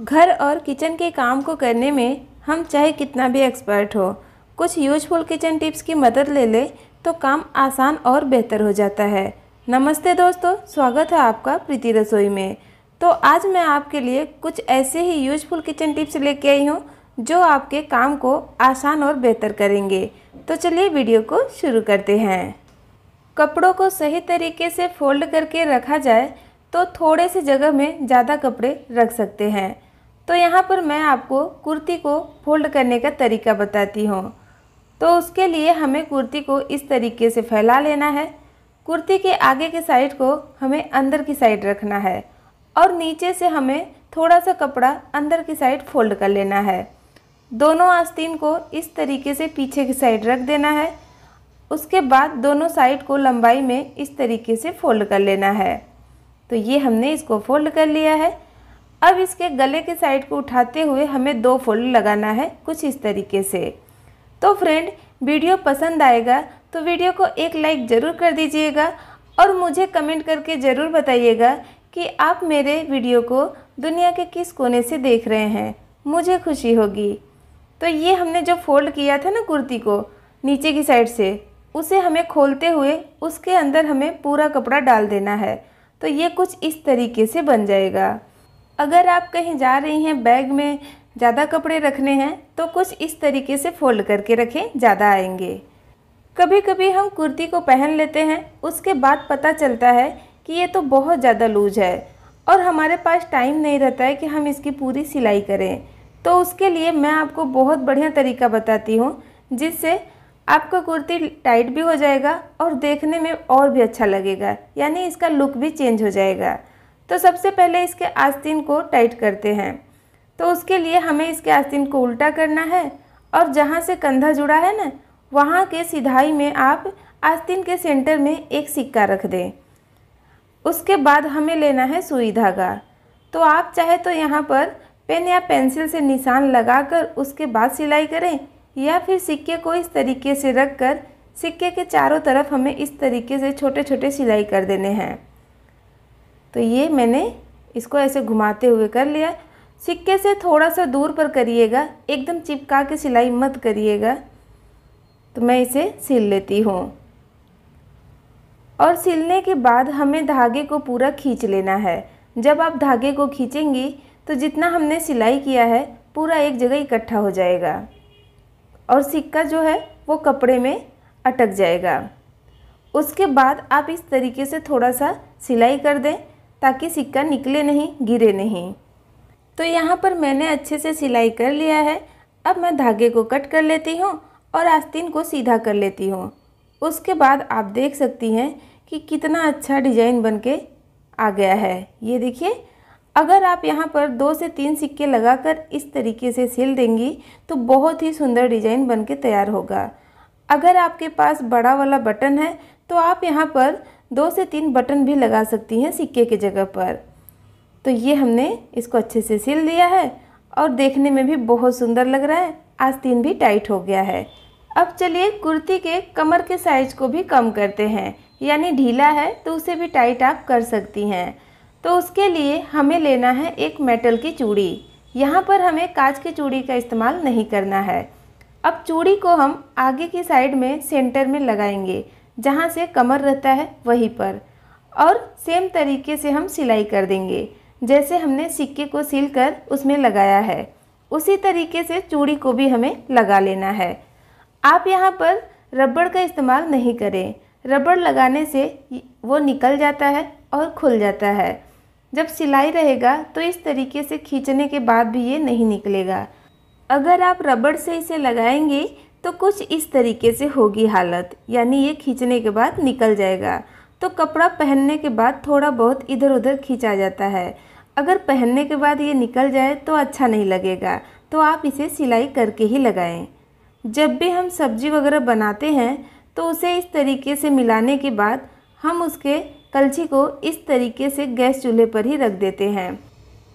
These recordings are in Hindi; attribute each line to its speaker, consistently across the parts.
Speaker 1: घर और किचन के काम को करने में हम चाहे कितना भी एक्सपर्ट हो कुछ यूजफुल किचन टिप्स की मदद ले ले तो काम आसान और बेहतर हो जाता है नमस्ते दोस्तों स्वागत है आपका प्रीति रसोई में तो आज मैं आपके लिए कुछ ऐसे ही यूजफुल किचन टिप्स लेके आई हूँ जो आपके काम को आसान और बेहतर करेंगे तो चलिए वीडियो को शुरू करते हैं कपड़ों को सही तरीके से फोल्ड करके रखा जाए तो थोड़े से जगह में ज़्यादा कपड़े रख सकते हैं तो यहाँ पर मैं आपको कुर्ती को फोल्ड करने का तरीका बताती हूँ तो उसके लिए हमें कुर्ती को इस तरीके से फैला लेना है कुर्ती के आगे के साइड को हमें अंदर की साइड रखना है और नीचे से हमें थोड़ा सा कपड़ा अंदर की साइड फोल्ड कर लेना है दोनों आस्तीन को इस तरीके से पीछे की साइड रख देना है उसके बाद दोनों साइड को लंबाई में इस तरीके से फोल्ड कर लेना है तो ये हमने इसको फोल्ड कर लिया है अब इसके गले के साइड को उठाते हुए हमें दो फोल्ड लगाना है कुछ इस तरीके से तो फ्रेंड वीडियो पसंद आएगा तो वीडियो को एक लाइक ज़रूर कर दीजिएगा और मुझे कमेंट करके ज़रूर बताइएगा कि आप मेरे वीडियो को दुनिया के किस कोने से देख रहे हैं मुझे खुशी होगी तो ये हमने जो फोल्ड किया था ना कुर्ती को नीचे की साइड से उसे हमें खोलते हुए उसके अंदर हमें पूरा कपड़ा डाल देना है तो ये कुछ इस तरीके से बन जाएगा अगर आप कहीं जा रही हैं बैग में ज़्यादा कपड़े रखने हैं तो कुछ इस तरीके से फोल्ड करके रखें ज़्यादा आएंगे कभी कभी हम कुर्ती को पहन लेते हैं उसके बाद पता चलता है कि ये तो बहुत ज़्यादा लूज है और हमारे पास टाइम नहीं रहता है कि हम इसकी पूरी सिलाई करें तो उसके लिए मैं आपको बहुत बढ़िया तरीका बताती हूँ जिससे आपका कुर्ती टाइट भी हो जाएगा और देखने में और भी अच्छा लगेगा यानी इसका लुक भी चेंज हो जाएगा तो सबसे पहले इसके आस्तीन को टाइट करते हैं तो उसके लिए हमें इसके आस्तीन को उल्टा करना है और जहाँ से कंधा जुड़ा है ना वहाँ के सिधाई में आप आस्तीन के सेंटर में एक सिक्का रख दें उसके बाद हमें लेना है सुई धागा तो आप चाहे तो यहाँ पर पेन या पेंसिल से निशान लगाकर उसके बाद सिलाई करें या फिर सिक्के को इस तरीके से रख कर सिक्के के चारों तरफ हमें इस तरीके से छोटे छोटे सिलाई कर देने हैं तो ये मैंने इसको ऐसे घुमाते हुए कर लिया सिक्के से थोड़ा सा दूर पर करिएगा एकदम चिपका के सिलाई मत करिएगा तो मैं इसे सिल लेती हूँ और सिलने के बाद हमें धागे को पूरा खींच लेना है जब आप धागे को खींचेंगी तो जितना हमने सिलाई किया है पूरा एक जगह इकट्ठा हो जाएगा और सिक्का जो है वो कपड़े में अटक जाएगा उसके बाद आप इस तरीके से थोड़ा सा सिलाई कर दें ताकि सिक्का निकले नहीं गिरे नहीं तो यहाँ पर मैंने अच्छे से सिलाई कर लिया है अब मैं धागे को कट कर लेती हूँ और आस्तीन को सीधा कर लेती हूँ उसके बाद आप देख सकती हैं कि कितना अच्छा डिजाइन बन के आ गया है ये देखिए अगर आप यहाँ पर दो से तीन सिक्के लगाकर इस तरीके से सिल देंगी तो बहुत ही सुंदर डिजाइन बन के तैयार होगा अगर आपके पास बड़ा वाला बटन है तो आप यहाँ पर दो से तीन बटन भी लगा सकती हैं सिक्के के जगह पर तो ये हमने इसको अच्छे से सिल दिया है और देखने में भी बहुत सुंदर लग रहा है आस्तीन भी टाइट हो गया है अब चलिए कुर्ती के कमर के साइज को भी कम करते हैं यानी ढीला है तो उसे भी टाइट आप कर सकती हैं तो उसके लिए हमें लेना है एक मेटल की चूड़ी यहाँ पर हमें कांच की चूड़ी का इस्तेमाल नहीं करना है अब चूड़ी को हम आगे की साइड में सेंटर में लगाएंगे जहाँ से कमर रहता है वहीं पर और सेम तरीके से हम सिलाई कर देंगे जैसे हमने सिक्के को सिल कर उसमें लगाया है उसी तरीके से चूड़ी को भी हमें लगा लेना है आप यहाँ पर रबड़ का इस्तेमाल नहीं करें रबड़ लगाने से वो निकल जाता है और खुल जाता है जब सिलाई रहेगा तो इस तरीके से खींचने के बाद भी ये नहीं निकलेगा अगर आप रबड़ से इसे लगाएंगे तो कुछ इस तरीके से होगी हालत यानी ये खींचने के बाद निकल जाएगा तो कपड़ा पहनने के बाद थोड़ा बहुत इधर उधर खींचा जाता है अगर पहनने के बाद ये निकल जाए तो अच्छा नहीं लगेगा तो आप इसे सिलाई करके ही लगाएं जब भी हम सब्जी वगैरह बनाते हैं तो उसे इस तरीके से मिलाने के बाद हम उसके कलछी को इस तरीके से गैस चूल्हे पर ही रख देते हैं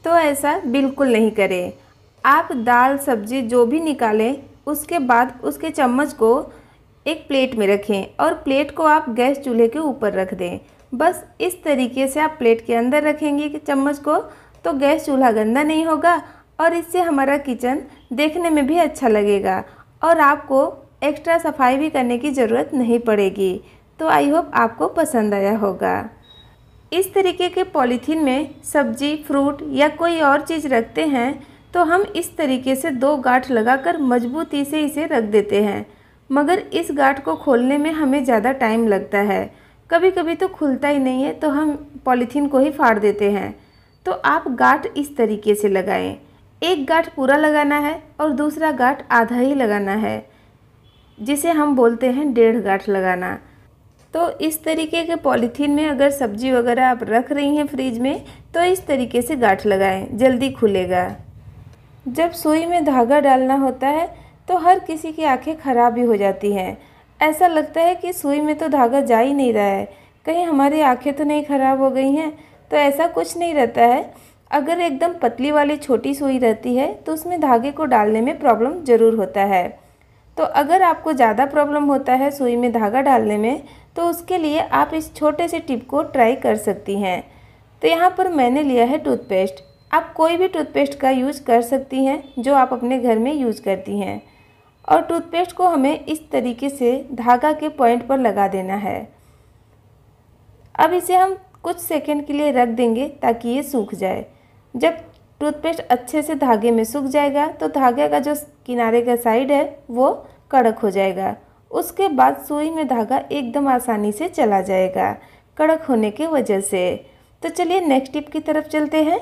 Speaker 1: तो ऐसा बिल्कुल नहीं करें आप दाल सब्जी जो भी निकालें उसके बाद उसके चम्मच को एक प्लेट में रखें और प्लेट को आप गैस चूल्हे के ऊपर रख दें बस इस तरीके से आप प्लेट के अंदर रखेंगे कि चम्मच को तो गैस चूल्हा गंदा नहीं होगा और इससे हमारा किचन देखने में भी अच्छा लगेगा और आपको एक्स्ट्रा सफाई भी करने की ज़रूरत नहीं पड़ेगी तो आई होप आपको पसंद आया होगा इस तरीके के पॉलीथीन में सब्जी फ्रूट या कोई और चीज़ रखते हैं तो हम इस तरीके से दो गाठ लगाकर मजबूती से इसे रख देते हैं मगर इस गाठ को खोलने में हमें ज़्यादा टाइम लगता है कभी कभी तो खुलता ही नहीं है तो हम पॉलीथीन को ही फाड़ देते हैं तो आप गाठ इस तरीके से लगाएं एक गाठ पूरा लगाना है और दूसरा गाठ आधा ही लगाना है जिसे हम बोलते हैं डेढ़ गाठ लगाना तो इस तरीके के पॉलीथीन में अगर सब्जी वगैरह आप रख रही हैं फ्रिज में तो इस तरीके से गाठ लगाएं जल्दी खुलेगा जब सुई में धागा डालना होता है तो हर किसी की आंखें खराब भी हो जाती हैं ऐसा लगता है कि सुई में तो धागा जा ही नहीं रहा है कहीं हमारी आंखें तो नहीं खराब हो गई हैं तो ऐसा कुछ नहीं रहता है अगर एकदम पतली वाली छोटी सुई रहती है तो उसमें धागे को डालने में प्रॉब्लम ज़रूर होता है तो अगर आपको ज़्यादा प्रॉब्लम होता है सुई में धागा डालने में तो उसके लिए आप इस छोटे से टिप को ट्राई कर सकती हैं तो यहाँ पर मैंने लिया है टूथपेस्ट आप कोई भी टूथपेस्ट का यूज़ कर सकती हैं जो आप अपने घर में यूज़ करती हैं और टूथपेस्ट को हमें इस तरीके से धागा के पॉइंट पर लगा देना है अब इसे हम कुछ सेकेंड के लिए रख देंगे ताकि ये सूख जाए जब टूथपेस्ट अच्छे से धागे में सूख जाएगा तो धागे का जो किनारे का साइड है वो कड़क हो जाएगा उसके बाद सुई में धागा एकदम आसानी से चला जाएगा कड़क होने के वजह से तो चलिए नेक्स्ट टिप की तरफ चलते हैं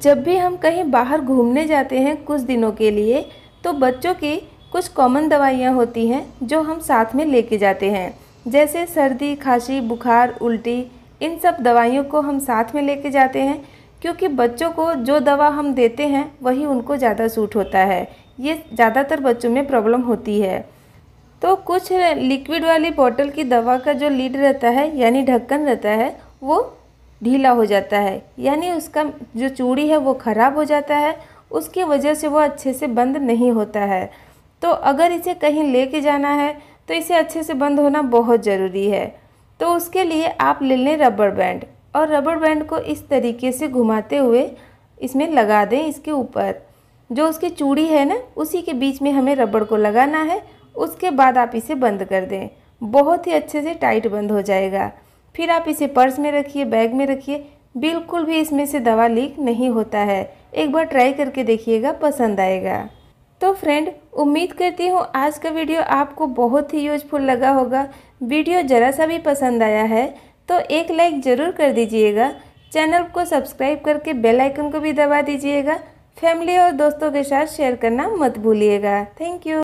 Speaker 1: जब भी हम कहीं बाहर घूमने जाते हैं कुछ दिनों के लिए तो बच्चों की कुछ कॉमन दवाइयाँ होती हैं जो हम साथ में लेके जाते हैं जैसे सर्दी खांसी बुखार उल्टी इन सब दवाइयों को हम साथ में लेके जाते हैं क्योंकि बच्चों को जो दवा हम देते हैं वही उनको ज़्यादा सूट होता है ये ज़्यादातर बच्चों में प्रॉब्लम होती है तो कुछ लिक्विड वाली बॉटल की दवा का जो लीड रहता है यानी ढक्कन रहता है वो ढीला हो जाता है यानी उसका जो चूड़ी है वो ख़राब हो जाता है उसकी वजह से वो अच्छे से बंद नहीं होता है तो अगर इसे कहीं लेके जाना है तो इसे अच्छे से बंद होना बहुत ज़रूरी है तो उसके लिए आप ले लें रबड़ बैंड और रबड़ बैंड को इस तरीके से घुमाते हुए इसमें लगा दें इसके ऊपर जो उसकी चूड़ी है ना उसी के बीच में हमें रबड़ को लगाना है उसके बाद आप इसे बंद कर दें बहुत ही अच्छे से टाइट बंद हो जाएगा फिर आप इसे पर्स में रखिए बैग में रखिए बिल्कुल भी इसमें से दवा लीक नहीं होता है एक बार ट्राई करके देखिएगा पसंद आएगा तो फ्रेंड उम्मीद करती हूँ आज का वीडियो आपको बहुत ही यूजफुल लगा होगा वीडियो ज़रा सा भी पसंद आया है तो एक लाइक ज़रूर कर दीजिएगा चैनल को सब्सक्राइब करके बेल आइकन को भी दबा दीजिएगा फैमिली और दोस्तों के साथ शेयर करना मत भूलिएगा थैंक यू